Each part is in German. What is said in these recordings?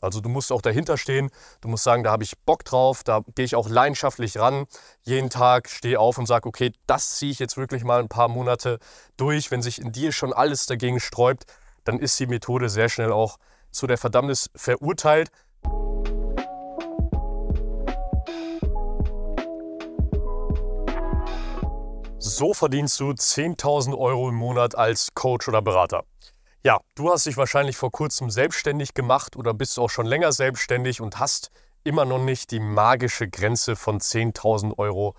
Also du musst auch dahinter stehen, du musst sagen, da habe ich Bock drauf, da gehe ich auch leidenschaftlich ran. Jeden Tag stehe auf und sage, okay, das ziehe ich jetzt wirklich mal ein paar Monate durch. Wenn sich in dir schon alles dagegen sträubt, dann ist die Methode sehr schnell auch zu der Verdammnis verurteilt. So verdienst du 10.000 Euro im Monat als Coach oder Berater. Ja, du hast dich wahrscheinlich vor kurzem selbstständig gemacht oder bist auch schon länger selbstständig und hast immer noch nicht die magische Grenze von 10.000 Euro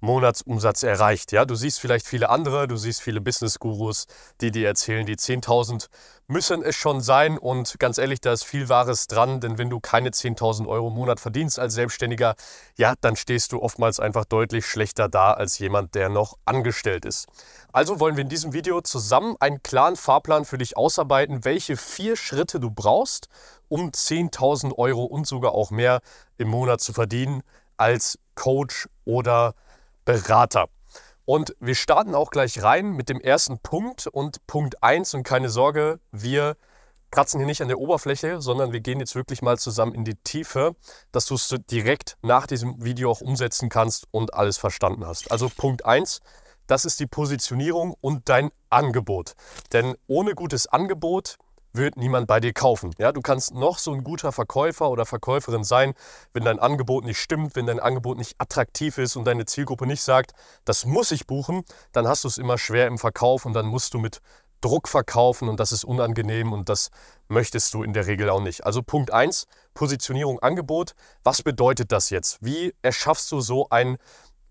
Monatsumsatz erreicht. Ja, du siehst vielleicht viele andere, du siehst viele Business-Gurus, die dir erzählen, die 10.000 müssen es schon sein. Und ganz ehrlich, da ist viel Wahres dran, denn wenn du keine 10.000 Euro im Monat verdienst als Selbstständiger, ja, dann stehst du oftmals einfach deutlich schlechter da als jemand, der noch angestellt ist. Also wollen wir in diesem Video zusammen einen klaren Fahrplan für dich ausarbeiten, welche vier Schritte du brauchst, um 10.000 Euro und sogar auch mehr im Monat zu verdienen als Coach oder Coach Berater. Und wir starten auch gleich rein mit dem ersten Punkt und Punkt 1. Und keine Sorge, wir kratzen hier nicht an der Oberfläche, sondern wir gehen jetzt wirklich mal zusammen in die Tiefe, dass du es direkt nach diesem Video auch umsetzen kannst und alles verstanden hast. Also Punkt 1, das ist die Positionierung und dein Angebot. Denn ohne gutes Angebot wird niemand bei dir kaufen. Ja, du kannst noch so ein guter Verkäufer oder Verkäuferin sein, wenn dein Angebot nicht stimmt, wenn dein Angebot nicht attraktiv ist und deine Zielgruppe nicht sagt, das muss ich buchen, dann hast du es immer schwer im Verkauf und dann musst du mit Druck verkaufen und das ist unangenehm und das möchtest du in der Regel auch nicht. Also Punkt 1, Positionierung, Angebot. Was bedeutet das jetzt? Wie erschaffst du so ein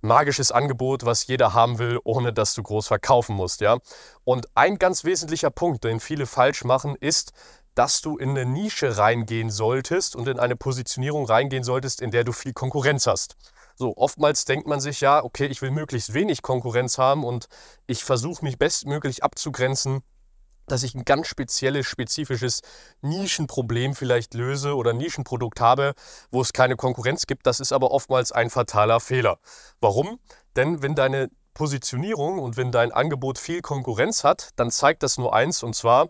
magisches Angebot, was jeder haben will, ohne dass du groß verkaufen musst, ja. Und ein ganz wesentlicher Punkt, den viele falsch machen, ist, dass du in eine Nische reingehen solltest und in eine Positionierung reingehen solltest, in der du viel Konkurrenz hast. So, oftmals denkt man sich ja, okay, ich will möglichst wenig Konkurrenz haben und ich versuche mich bestmöglich abzugrenzen dass ich ein ganz spezielles, spezifisches Nischenproblem vielleicht löse oder Nischenprodukt habe, wo es keine Konkurrenz gibt. Das ist aber oftmals ein fataler Fehler. Warum? Denn wenn deine Positionierung und wenn dein Angebot viel Konkurrenz hat, dann zeigt das nur eins und zwar,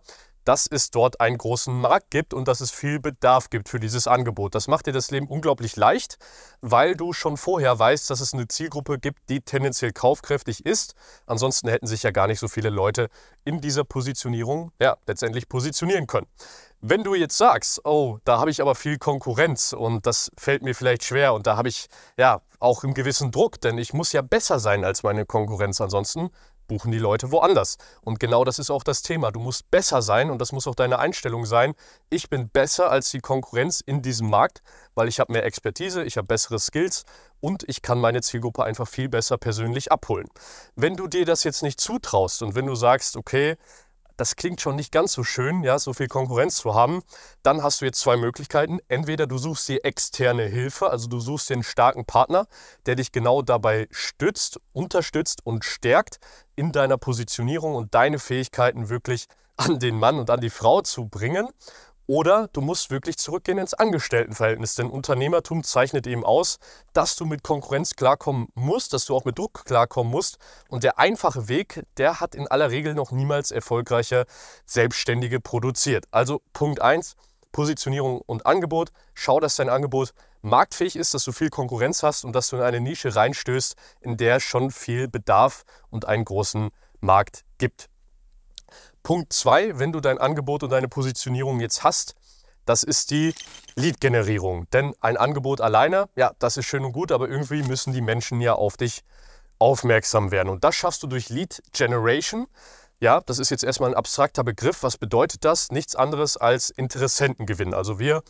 dass es dort einen großen Markt gibt und dass es viel Bedarf gibt für dieses Angebot. Das macht dir das Leben unglaublich leicht, weil du schon vorher weißt, dass es eine Zielgruppe gibt, die tendenziell kaufkräftig ist. Ansonsten hätten sich ja gar nicht so viele Leute in dieser Positionierung ja, letztendlich positionieren können. Wenn du jetzt sagst, oh, da habe ich aber viel Konkurrenz und das fällt mir vielleicht schwer und da habe ich ja auch einen gewissen Druck, denn ich muss ja besser sein als meine Konkurrenz ansonsten, buchen die Leute woanders. Und genau das ist auch das Thema. Du musst besser sein und das muss auch deine Einstellung sein. Ich bin besser als die Konkurrenz in diesem Markt, weil ich habe mehr Expertise, ich habe bessere Skills und ich kann meine Zielgruppe einfach viel besser persönlich abholen. Wenn du dir das jetzt nicht zutraust und wenn du sagst, okay, das klingt schon nicht ganz so schön, ja, so viel Konkurrenz zu haben, dann hast du jetzt zwei Möglichkeiten. Entweder du suchst dir externe Hilfe, also du suchst dir einen starken Partner, der dich genau dabei stützt, unterstützt und stärkt in deiner Positionierung und deine Fähigkeiten wirklich an den Mann und an die Frau zu bringen. Oder du musst wirklich zurückgehen ins Angestelltenverhältnis, denn Unternehmertum zeichnet eben aus, dass du mit Konkurrenz klarkommen musst, dass du auch mit Druck klarkommen musst. Und der einfache Weg, der hat in aller Regel noch niemals erfolgreiche Selbstständige produziert. Also Punkt 1, Positionierung und Angebot. Schau, dass dein Angebot marktfähig ist, dass du viel Konkurrenz hast und dass du in eine Nische reinstößt, in der schon viel Bedarf und einen großen Markt gibt. Punkt 2, wenn du dein Angebot und deine Positionierung jetzt hast, das ist die Lead-Generierung. Denn ein Angebot alleine, ja, das ist schön und gut, aber irgendwie müssen die Menschen ja auf dich aufmerksam werden. Und das schaffst du durch Lead-Generation. Ja, das ist jetzt erstmal ein abstrakter Begriff. Was bedeutet das? Nichts anderes als Interessentengewinn. Also wir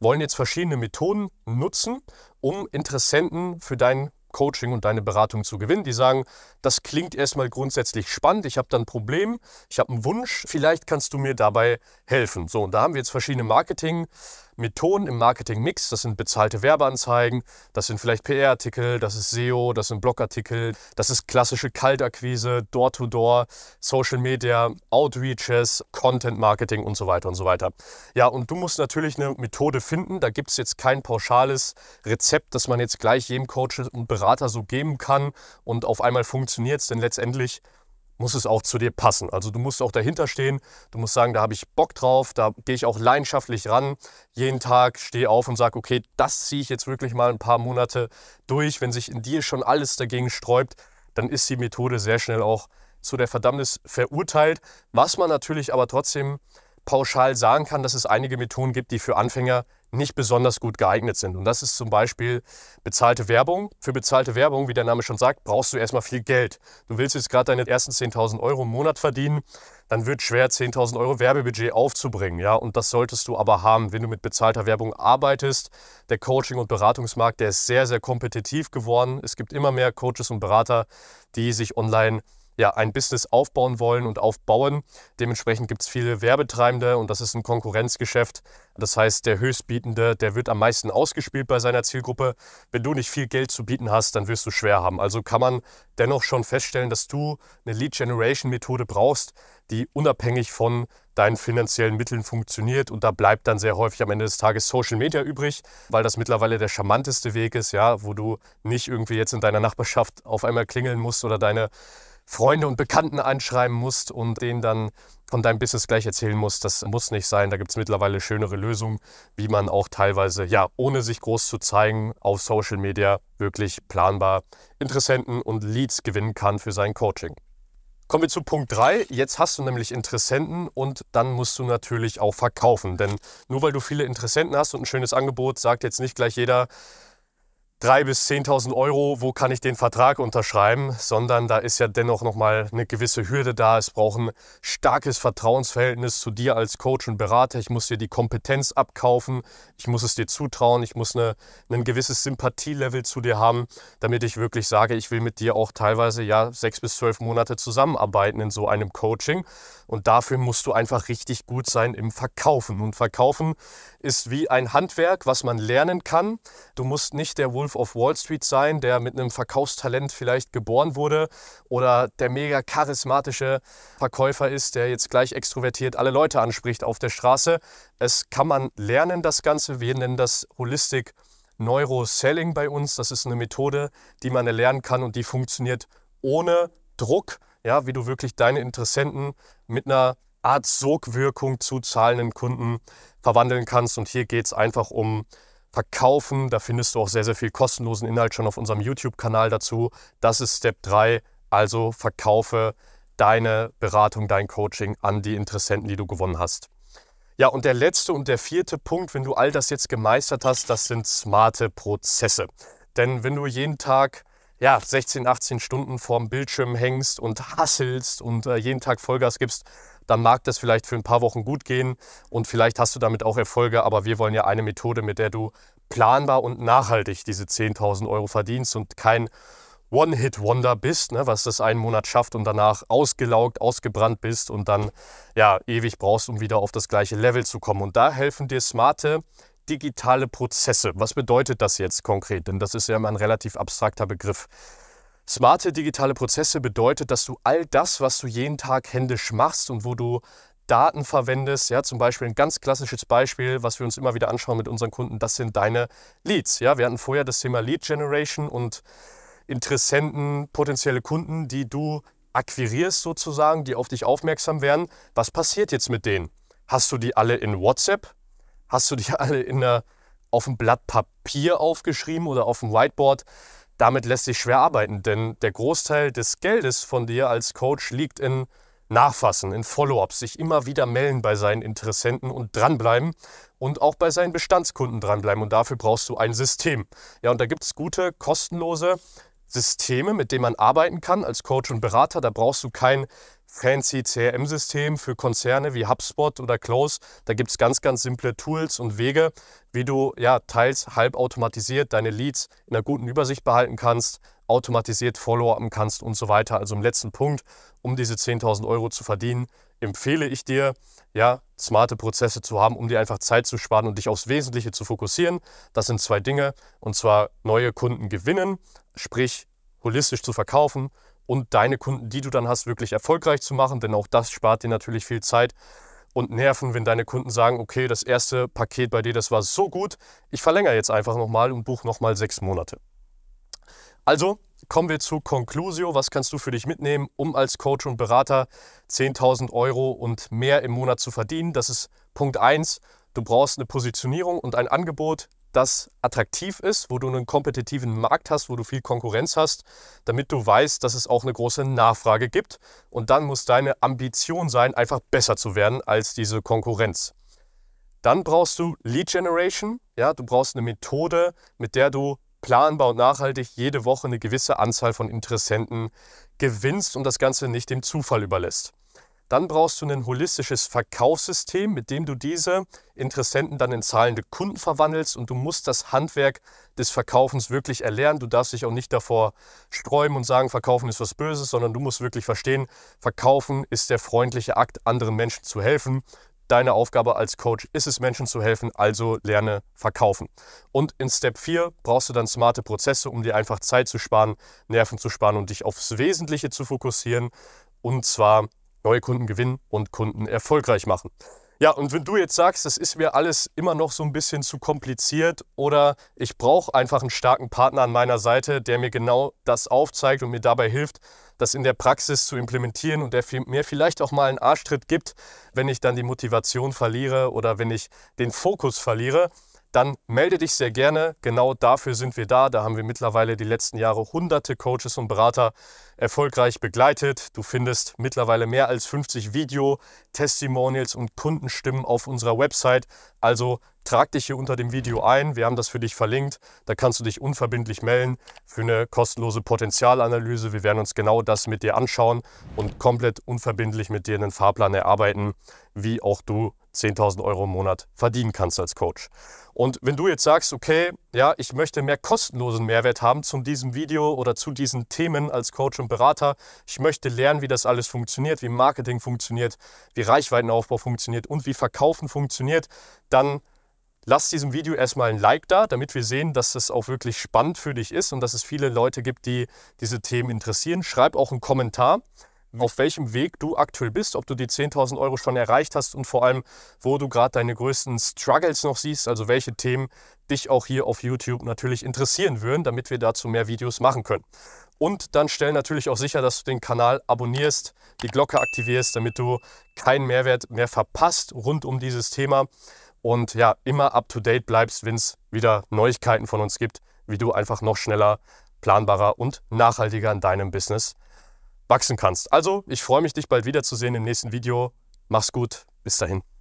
wollen jetzt verschiedene Methoden nutzen, um Interessenten für dein Coaching und deine Beratung zu gewinnen. Die sagen, das klingt erstmal grundsätzlich spannend, ich habe da ein Problem, ich habe einen Wunsch, vielleicht kannst du mir dabei helfen. So, und da haben wir jetzt verschiedene Marketing-Methoden im Marketing-Mix. Das sind bezahlte Werbeanzeigen, das sind vielleicht PR-Artikel, das ist SEO, das sind Blogartikel, das ist klassische Kaltakquise, Door-to-Door, -Door, Social Media, Outreaches, Content-Marketing und so weiter und so weiter. Ja, und du musst natürlich eine Methode finden, da gibt es jetzt kein pauschales Rezept, das man jetzt gleich jedem Coach und Berater Berater so geben kann und auf einmal funktioniert es, denn letztendlich muss es auch zu dir passen. Also du musst auch dahinter stehen, du musst sagen, da habe ich Bock drauf, da gehe ich auch leidenschaftlich ran. Jeden Tag stehe auf und sage, okay, das ziehe ich jetzt wirklich mal ein paar Monate durch. Wenn sich in dir schon alles dagegen sträubt, dann ist die Methode sehr schnell auch zu der Verdammnis verurteilt, was man natürlich aber trotzdem pauschal sagen kann, dass es einige Methoden gibt, die für Anfänger nicht besonders gut geeignet sind. Und das ist zum Beispiel bezahlte Werbung. Für bezahlte Werbung, wie der Name schon sagt, brauchst du erstmal viel Geld. Du willst jetzt gerade deine ersten 10.000 Euro im Monat verdienen, dann wird schwer, 10.000 Euro Werbebudget aufzubringen. Ja? Und das solltest du aber haben, wenn du mit bezahlter Werbung arbeitest. Der Coaching- und Beratungsmarkt, der ist sehr, sehr kompetitiv geworden. Es gibt immer mehr Coaches und Berater, die sich online ja, ein Business aufbauen wollen und aufbauen. Dementsprechend gibt es viele Werbetreibende und das ist ein Konkurrenzgeschäft. Das heißt, der Höchstbietende, der wird am meisten ausgespielt bei seiner Zielgruppe. Wenn du nicht viel Geld zu bieten hast, dann wirst du schwer haben. Also kann man dennoch schon feststellen, dass du eine Lead Generation Methode brauchst, die unabhängig von deinen finanziellen Mitteln funktioniert und da bleibt dann sehr häufig am Ende des Tages Social Media übrig, weil das mittlerweile der charmanteste Weg ist, ja, wo du nicht irgendwie jetzt in deiner Nachbarschaft auf einmal klingeln musst oder deine Freunde und Bekannten anschreiben musst und denen dann von deinem Business gleich erzählen musst. Das muss nicht sein. Da gibt es mittlerweile schönere Lösungen, wie man auch teilweise, ja, ohne sich groß zu zeigen, auf Social Media wirklich planbar Interessenten und Leads gewinnen kann für sein Coaching. Kommen wir zu Punkt 3. Jetzt hast du nämlich Interessenten und dann musst du natürlich auch verkaufen. Denn nur weil du viele Interessenten hast und ein schönes Angebot, sagt jetzt nicht gleich jeder, 3.000 bis 10.000 Euro, wo kann ich den Vertrag unterschreiben, sondern da ist ja dennoch nochmal eine gewisse Hürde da. Es braucht ein starkes Vertrauensverhältnis zu dir als Coach und Berater. Ich muss dir die Kompetenz abkaufen, ich muss es dir zutrauen, ich muss eine, ein gewisses Sympathielevel zu dir haben, damit ich wirklich sage, ich will mit dir auch teilweise ja sechs bis zwölf Monate zusammenarbeiten in so einem Coaching. Und dafür musst du einfach richtig gut sein im Verkaufen. Und Verkaufen ist wie ein Handwerk, was man lernen kann. Du musst nicht der Wolf Wolf of Wall Street sein, der mit einem Verkaufstalent vielleicht geboren wurde oder der mega charismatische Verkäufer ist, der jetzt gleich extrovertiert alle Leute anspricht auf der Straße. Es kann man lernen, das Ganze. Wir nennen das Holistic Neuro-Selling bei uns. Das ist eine Methode, die man erlernen kann und die funktioniert ohne Druck, ja, wie du wirklich deine Interessenten mit einer Art Sogwirkung zu zahlenden Kunden verwandeln kannst. Und hier geht es einfach um verkaufen. Da findest du auch sehr, sehr viel kostenlosen Inhalt schon auf unserem YouTube-Kanal dazu. Das ist Step 3, also verkaufe deine Beratung, dein Coaching an die Interessenten, die du gewonnen hast. Ja, und der letzte und der vierte Punkt, wenn du all das jetzt gemeistert hast, das sind smarte Prozesse. Denn wenn du jeden Tag ja, 16, 18 Stunden vorm Bildschirm hängst und hasselst und äh, jeden Tag Vollgas gibst, dann mag das vielleicht für ein paar Wochen gut gehen und vielleicht hast du damit auch Erfolge, aber wir wollen ja eine Methode, mit der du planbar und nachhaltig diese 10.000 Euro verdienst und kein One-Hit-Wonder bist, ne, was das einen Monat schafft und danach ausgelaugt, ausgebrannt bist und dann ja ewig brauchst, um wieder auf das gleiche Level zu kommen. Und da helfen dir smarte digitale Prozesse. Was bedeutet das jetzt konkret? Denn das ist ja immer ein relativ abstrakter Begriff. Smarte digitale Prozesse bedeutet, dass du all das, was du jeden Tag händisch machst und wo du Daten verwendest, ja, zum Beispiel ein ganz klassisches Beispiel, was wir uns immer wieder anschauen mit unseren Kunden, das sind deine Leads. Ja, wir hatten vorher das Thema Lead Generation und Interessenten, potenzielle Kunden, die du akquirierst sozusagen, die auf dich aufmerksam werden. Was passiert jetzt mit denen? Hast du die alle in WhatsApp? Hast du die alle in einer, auf einem Blatt Papier aufgeschrieben oder auf dem Whiteboard? Damit lässt sich schwer arbeiten, denn der Großteil des Geldes von dir als Coach liegt in Nachfassen, in Follow-ups, sich immer wieder melden bei seinen Interessenten und dranbleiben und auch bei seinen Bestandskunden dranbleiben. Und dafür brauchst du ein System. Ja, und da gibt es gute, kostenlose Systeme, mit denen man arbeiten kann als Coach und Berater. Da brauchst du kein fancy CRM-System für Konzerne wie HubSpot oder Close. Da gibt es ganz, ganz simple Tools und Wege, wie du ja teils halbautomatisiert deine Leads in einer guten Übersicht behalten kannst, automatisiert Follow-upen kannst und so weiter. Also im letzten Punkt, um diese 10.000 Euro zu verdienen, empfehle ich dir, ja, smarte Prozesse zu haben, um dir einfach Zeit zu sparen und dich aufs Wesentliche zu fokussieren. Das sind zwei Dinge, und zwar neue Kunden gewinnen, sprich holistisch zu verkaufen und deine Kunden, die du dann hast, wirklich erfolgreich zu machen, denn auch das spart dir natürlich viel Zeit und Nerven, wenn deine Kunden sagen, okay, das erste Paket bei dir, das war so gut, ich verlängere jetzt einfach nochmal und buche nochmal sechs Monate. Also kommen wir zu Conclusio. Was kannst du für dich mitnehmen, um als Coach und Berater 10.000 Euro und mehr im Monat zu verdienen? Das ist Punkt 1. Du brauchst eine Positionierung und ein Angebot, das attraktiv ist, wo du einen kompetitiven Markt hast, wo du viel Konkurrenz hast, damit du weißt, dass es auch eine große Nachfrage gibt. Und dann muss deine Ambition sein, einfach besser zu werden als diese Konkurrenz. Dann brauchst du Lead Generation. Ja, du brauchst eine Methode, mit der du planbar und nachhaltig jede Woche eine gewisse Anzahl von Interessenten gewinnst und das Ganze nicht dem Zufall überlässt. Dann brauchst du ein holistisches Verkaufssystem, mit dem du diese Interessenten dann in zahlende Kunden verwandelst und du musst das Handwerk des Verkaufens wirklich erlernen. Du darfst dich auch nicht davor sträuben und sagen, Verkaufen ist was Böses, sondern du musst wirklich verstehen, Verkaufen ist der freundliche Akt, anderen Menschen zu helfen. Deine Aufgabe als Coach ist es, Menschen zu helfen, also lerne verkaufen. Und in Step 4 brauchst du dann smarte Prozesse, um dir einfach Zeit zu sparen, Nerven zu sparen und dich aufs Wesentliche zu fokussieren. Und zwar neue Kunden gewinnen und Kunden erfolgreich machen. Ja, und wenn du jetzt sagst, das ist mir alles immer noch so ein bisschen zu kompliziert oder ich brauche einfach einen starken Partner an meiner Seite, der mir genau das aufzeigt und mir dabei hilft, das in der Praxis zu implementieren und der mir vielleicht auch mal einen Arschtritt gibt, wenn ich dann die Motivation verliere oder wenn ich den Fokus verliere, dann melde dich sehr gerne. Genau dafür sind wir da. Da haben wir mittlerweile die letzten Jahre hunderte Coaches und Berater erfolgreich begleitet. Du findest mittlerweile mehr als 50 Video, Testimonials und Kundenstimmen auf unserer Website. Also trag dich hier unter dem Video ein. Wir haben das für dich verlinkt. Da kannst du dich unverbindlich melden für eine kostenlose Potenzialanalyse. Wir werden uns genau das mit dir anschauen und komplett unverbindlich mit dir einen Fahrplan erarbeiten, wie auch du 10.000 Euro im Monat verdienen kannst als Coach. Und wenn du jetzt sagst, okay, ja, ich möchte mehr kostenlosen Mehrwert haben zu diesem Video oder zu diesen Themen als Coach und Berater, ich möchte lernen, wie das alles funktioniert, wie Marketing funktioniert, wie Reichweitenaufbau funktioniert und wie Verkaufen funktioniert, dann Lass diesem Video erstmal ein Like da, damit wir sehen, dass das auch wirklich spannend für dich ist und dass es viele Leute gibt, die diese Themen interessieren. Schreib auch einen Kommentar auf welchem Weg du aktuell bist, ob du die 10.000 Euro schon erreicht hast und vor allem, wo du gerade deine größten Struggles noch siehst, also welche Themen dich auch hier auf YouTube natürlich interessieren würden, damit wir dazu mehr Videos machen können. Und dann stell natürlich auch sicher, dass du den Kanal abonnierst, die Glocke aktivierst, damit du keinen Mehrwert mehr verpasst rund um dieses Thema und ja, immer up to date bleibst, wenn es wieder Neuigkeiten von uns gibt, wie du einfach noch schneller, planbarer und nachhaltiger in deinem Business wachsen kannst. Also, ich freue mich, dich bald wiederzusehen im nächsten Video. Mach's gut, bis dahin.